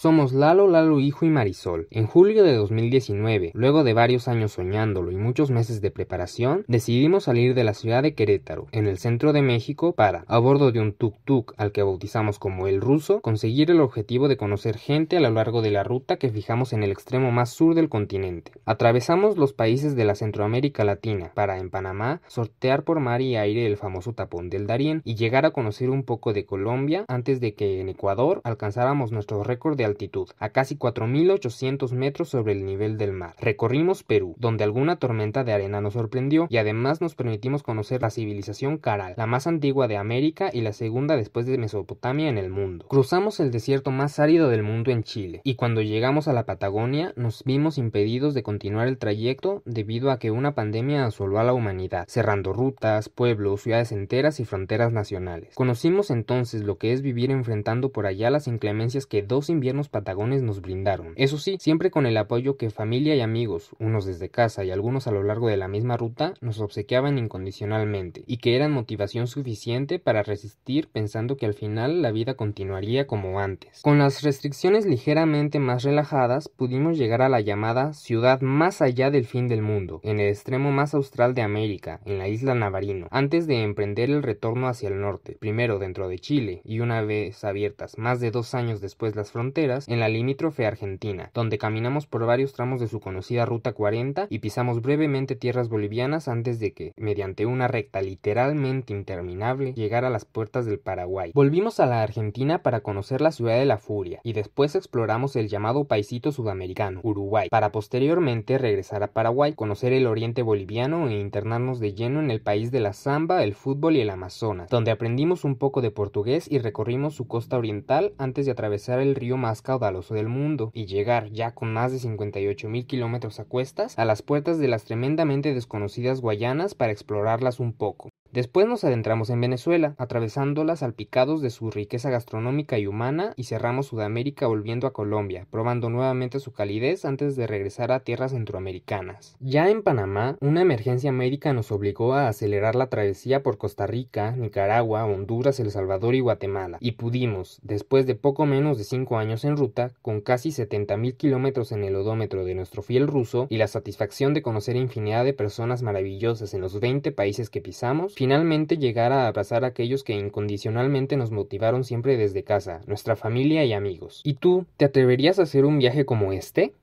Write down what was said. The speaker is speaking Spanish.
Somos Lalo, Lalo Hijo y Marisol. En julio de 2019, luego de varios años soñándolo y muchos meses de preparación, decidimos salir de la ciudad de Querétaro, en el centro de México, para, a bordo de un tuk-tuk al que bautizamos como el ruso, conseguir el objetivo de conocer gente a lo largo de la ruta que fijamos en el extremo más sur del continente. Atravesamos los países de la Centroamérica Latina para, en Panamá, sortear por mar y aire el famoso tapón del Darién y llegar a conocer un poco de Colombia antes de que en Ecuador alcanzáramos nuestro récord de altitud, a casi 4.800 metros sobre el nivel del mar. Recorrimos Perú, donde alguna tormenta de arena nos sorprendió y además nos permitimos conocer la civilización Caral, la más antigua de América y la segunda después de Mesopotamia en el mundo. Cruzamos el desierto más árido del mundo en Chile y cuando llegamos a la Patagonia nos vimos impedidos de continuar el trayecto debido a que una pandemia asoló a la humanidad, cerrando rutas, pueblos, ciudades enteras y fronteras nacionales. Conocimos entonces lo que es vivir enfrentando por allá las inclemencias que dos inviernos patagones nos brindaron. Eso sí, siempre con el apoyo que familia y amigos, unos desde casa y algunos a lo largo de la misma ruta, nos obsequiaban incondicionalmente, y que eran motivación suficiente para resistir pensando que al final la vida continuaría como antes. Con las restricciones ligeramente más relajadas, pudimos llegar a la llamada ciudad más allá del fin del mundo, en el extremo más austral de América, en la isla Navarino, antes de emprender el retorno hacia el norte, primero dentro de Chile, y una vez abiertas más de dos años después las fronteras, en la limítrofe Argentina, donde caminamos por varios tramos de su conocida Ruta 40 y pisamos brevemente tierras bolivianas antes de que, mediante una recta literalmente interminable, llegara a las puertas del Paraguay. Volvimos a la Argentina para conocer la ciudad de la Furia y después exploramos el llamado paisito sudamericano, Uruguay, para posteriormente regresar a Paraguay, conocer el oriente boliviano e internarnos de lleno en el país de la samba, el fútbol y el Amazonas, donde aprendimos un poco de portugués y recorrimos su costa oriental antes de atravesar el río más caudaloso del mundo y llegar ya con más de 58 mil kilómetros a cuestas a las puertas de las tremendamente desconocidas Guayanas para explorarlas un poco. Después nos adentramos en Venezuela, atravesándola salpicados de su riqueza gastronómica y humana, y cerramos Sudamérica volviendo a Colombia, probando nuevamente su calidez antes de regresar a tierras centroamericanas. Ya en Panamá, una emergencia médica nos obligó a acelerar la travesía por Costa Rica, Nicaragua, Honduras, El Salvador y Guatemala, y pudimos, después de poco menos de cinco años en ruta, con casi 70.000 kilómetros en el odómetro de nuestro fiel ruso y la satisfacción de conocer infinidad de personas maravillosas en los 20 países que pisamos, finalmente llegar a abrazar a aquellos que incondicionalmente nos motivaron siempre desde casa, nuestra familia y amigos. ¿Y tú, te atreverías a hacer un viaje como este?